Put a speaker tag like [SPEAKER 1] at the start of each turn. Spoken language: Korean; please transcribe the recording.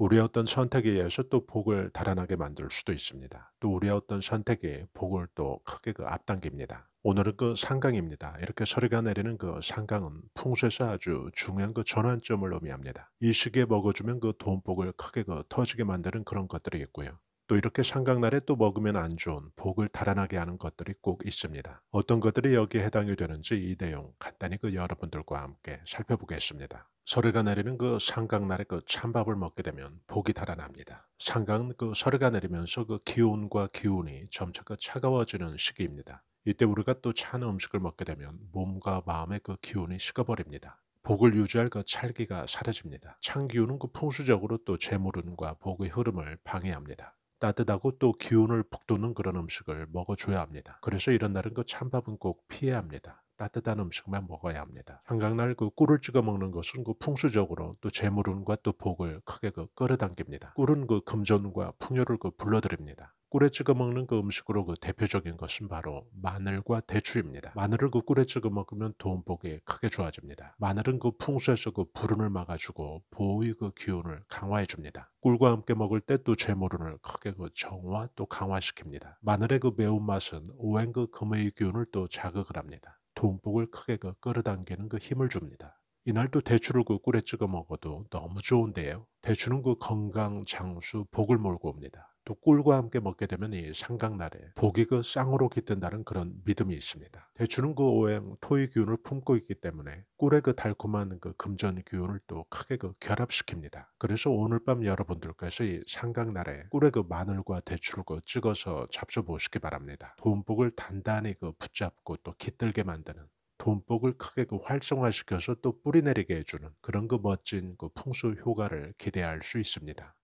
[SPEAKER 1] 우리의 어떤 선택에 의해서 또 복을 달아나게 만들 수도 있습니다. 또 우리의 어떤 선택에 복을 또 크게 그 앞당깁니다. 오늘은 그 상강입니다. 이렇게 서리가 내리는 그 상강은 풍수에서 아주 중요한 그 전환점을 의미합니다. 이 시기에 먹어주면 그 돈복을 크게 그 터지게 만드는 그런 것들이 있고요. 또 이렇게 상강날에 또 먹으면 안 좋은 복을 달아나게 하는 것들이 꼭 있습니다. 어떤 것들이 여기에 해당이 되는지 이 내용 간단히 그 여러분들과 함께 살펴보겠습니다. 서해가 내리는그 상강날에 그 찬밥을 먹게 되면 복이 달아납니다. 상강은 그 서해가 내리면서 그 기온과 기운이 점차 그 차가워지는 시기입니다. 이때 우리가 또 찬 음식을 먹게 되면 몸과 마음의 그 기운이 식어버립니다. 복을 유지할 그 찰기가 사라집니다. 찬 기운은 그 풍수적으로 또 재물운과 복의 흐름을 방해합니다. 따뜻하고 또 기운을 북돋는 그런 음식을 먹어줘야 합니다. 그래서 이런 날은 그 찬밥은 꼭 피해야 합니다. 따뜻한 음식만 먹어야 합니다. 한강날 그 꿀을 찍어 먹는 것은 그 풍수적으로 또 재물운과 또 복을 크게 그 끌어당깁니다. 꿀은 그 금전과 풍요를 그 불러들입니다. 꿀에 찍어 먹는 그 음식으로 그 대표적인 것은 바로 마늘과 대추입니다. 마늘을 그 꿀에 찍어 먹으면 돈복이 크게 좋아집니다. 마늘은 그 풍수에서 그 불운을 막아주고 보의 그 기운을 강화해 줍니다. 꿀과 함께 먹을 때 또 재물운을 크게 그 정화 또 강화시킵니다. 마늘의 그 매운맛은 오행그 금의 기운을 또 자극을 합니다. 돈복을 크게 그 끌어당기는 그 힘을 줍니다. 이날도 대추를 그 꿀에 찍어 먹어도 너무 좋은데요. 대추는 그 건강, 장수, 복을 몰고 옵니다. 또 꿀과 함께 먹게 되면 이상각날에 복이 그 쌍으로 깃든다는 그런 믿음이 있습니다. 대추는 그 오행 토의 기운을 품고 있기 때문에 꿀의 그 달콤한 그 금전 기운을 또 크게 그 결합시킵니다. 그래서 오늘 밤 여러분들께서 이상각날에 꿀의 그 마늘과 대추를 그 찍어서 잡숴 보시기 바랍니다. 돈복을 단단히 그 붙잡고 또 깃들게 만드는 돈복을 크게 그 활성화시켜서 또 뿌리 내리게 해주는 그런 그 멋진 그 풍수 효과를 기대할 수 있습니다.